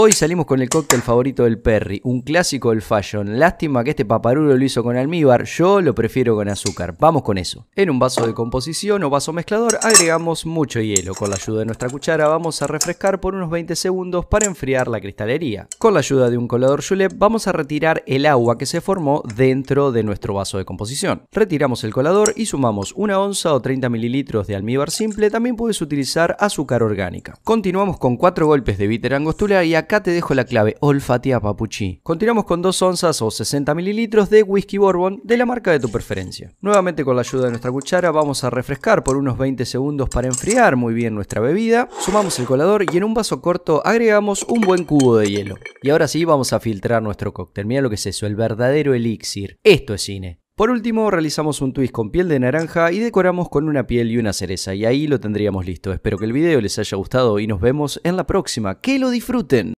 Hoy salimos con el cóctel favorito del Perry, un clásico del fashion. Lástima que este paparulo lo hizo con almíbar, yo lo prefiero con azúcar. Vamos con eso. En un vaso de composición o vaso mezclador agregamos mucho hielo. Con la ayuda de nuestra cuchara vamos a refrescar por unos 20 segundos para enfriar la cristalería. Con la ayuda de un colador julep vamos a retirar el agua que se formó dentro de nuestro vaso de composición. Retiramos el colador y sumamos una onza o 30 mililitros de almíbar simple. También puedes utilizar azúcar orgánica. Continuamos con 4 golpes de bitter angostura y acá acá te dejo la clave, olfatea papuchi. Continuamos con 2 onzas o 60 mililitros de whisky bourbon de la marca de tu preferencia. Nuevamente con la ayuda de nuestra cuchara vamos a refrescar por unos 20 segundos para enfriar muy bien nuestra bebida. Sumamos el colador y en un vaso corto agregamos un buen cubo de hielo. Y ahora sí vamos a filtrar nuestro cóctel. Mira lo que es eso, el verdadero elixir. Esto es cine. Por último, realizamos un twist con piel de naranja y decoramos con una piel y una cereza, y ahí lo tendríamos listo. Espero que el video les haya gustado y nos vemos en la próxima. ¡Que lo disfruten!